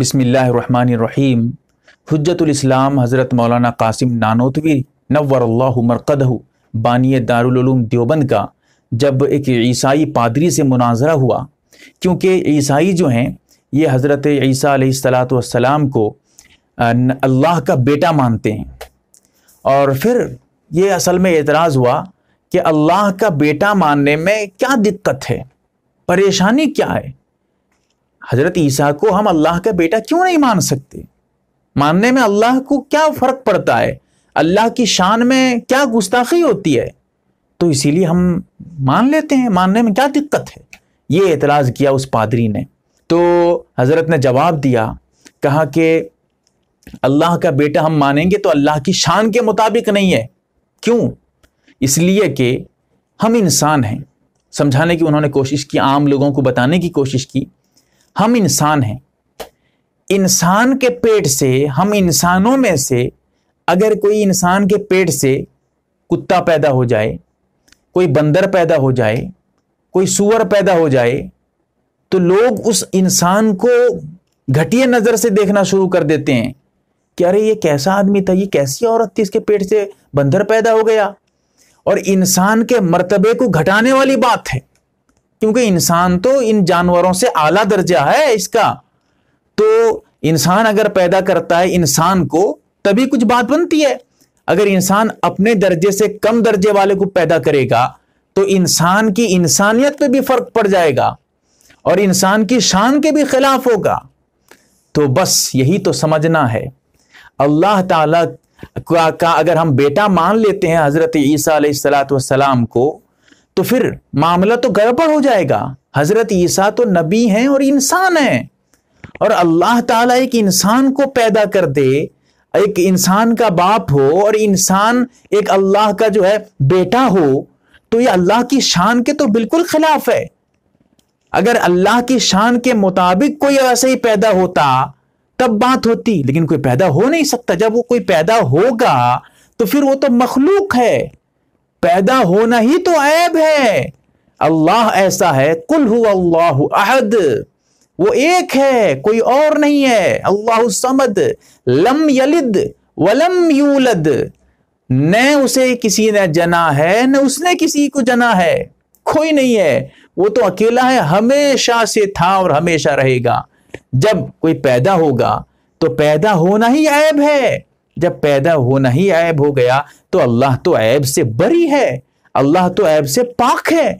بسم اللہ الرحمن الرحیم حجت الاسلام حضرت مولانا قاسم نانوتوی نور اللہ مرقدہ بانی دارالعلوم دیوبند کا جب ایک عیسائی پادری سے مناظرہ ہوا کیونکہ عیسائی جو ہیں یہ حضرت عیسیٰ علیہ السلاۃ السلام کو اللہ کا بیٹا مانتے ہیں اور پھر یہ اصل میں اعتراض ہوا کہ اللہ کا بیٹا ماننے میں کیا دقت ہے پریشانی کیا ہے حضرت عیسیٰ کو ہم اللہ کا بیٹا کیوں نہیں مان سکتے ماننے میں اللہ کو کیا فرق پڑتا ہے اللہ کی شان میں کیا گستاخی ہوتی ہے تو اسی لیے ہم مان لیتے ہیں ماننے میں کیا دقت ہے یہ اعتراض کیا اس پادری نے تو حضرت نے جواب دیا کہا کہ اللہ کا بیٹا ہم مانیں گے تو اللہ کی شان کے مطابق نہیں ہے کیوں اس لیے کہ ہم انسان ہیں سمجھانے کی انہوں نے کوشش کی عام لوگوں کو بتانے کی کوشش کی ہم انسان ہیں انسان کے پیٹ سے ہم انسانوں میں سے اگر کوئی انسان کے پیٹ سے کتا پیدا ہو جائے کوئی بندر پیدا ہو جائے کوئی سور پیدا ہو جائے تو لوگ اس انسان کو گھٹیے نظر سے دیکھنا شروع کر دیتے ہیں کہ ارے یہ کیسا آدمی تھا یہ کیسی عورت تھی اس کے پیٹ سے بندر پیدا ہو گیا اور انسان کے مرتبے کو گھٹانے والی بات ہے کیونکہ انسان تو ان جانوروں سے اعلیٰ درجہ ہے اس کا تو انسان اگر پیدا کرتا ہے انسان کو تبھی کچھ بات بنتی ہے اگر انسان اپنے درجے سے کم درجے والے کو پیدا کرے گا تو انسان کی انسانیت پہ بھی فرق پڑ جائے گا اور انسان کی شان کے بھی خلاف ہوگا تو بس یہی تو سمجھنا ہے اللہ تعالی کا کا اگر ہم بیٹا مان لیتے ہیں حضرت عیسیٰ علیہ السلاۃ والسلام کو تو پھر معاملہ تو گڑبڑ ہو جائے گا حضرت عیسیٰ تو نبی ہیں اور انسان ہیں اور اللہ تعالیٰ ایک انسان کو پیدا کر دے ایک انسان کا باپ ہو اور انسان ایک اللہ کا جو ہے بیٹا ہو تو یہ اللہ کی شان کے تو بالکل خلاف ہے اگر اللہ کی شان کے مطابق کوئی ایسے ہی پیدا ہوتا تب بات ہوتی لیکن کوئی پیدا ہو نہیں سکتا جب وہ کوئی پیدا ہوگا تو پھر وہ تو مخلوق ہے پیدا ہونا ہی تو عیب ہے اللہ ایسا ہے ہو اللہ احد وہ ایک ہے کوئی اور نہیں ہے اللہ سمد لم یلد ولم یولد نہ اسے کسی نے جنا ہے نہ اس نے کسی کو جنا ہے کوئی نہیں ہے وہ تو اکیلا ہے ہمیشہ سے تھا اور ہمیشہ رہے گا جب کوئی پیدا ہوگا تو پیدا ہونا ہی عیب ہے جب پیدا ہونا ہی عیب ہو گیا تو اللہ تو عیب سے بری ہے اللہ تو عیب سے پاک ہے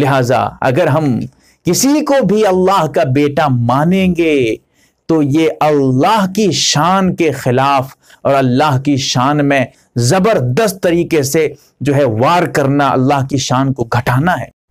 لہٰذا اگر ہم کسی کو بھی اللہ کا بیٹا مانیں گے تو یہ اللہ کی شان کے خلاف اور اللہ کی شان میں زبردست طریقے سے جو ہے وار کرنا اللہ کی شان کو گھٹانا ہے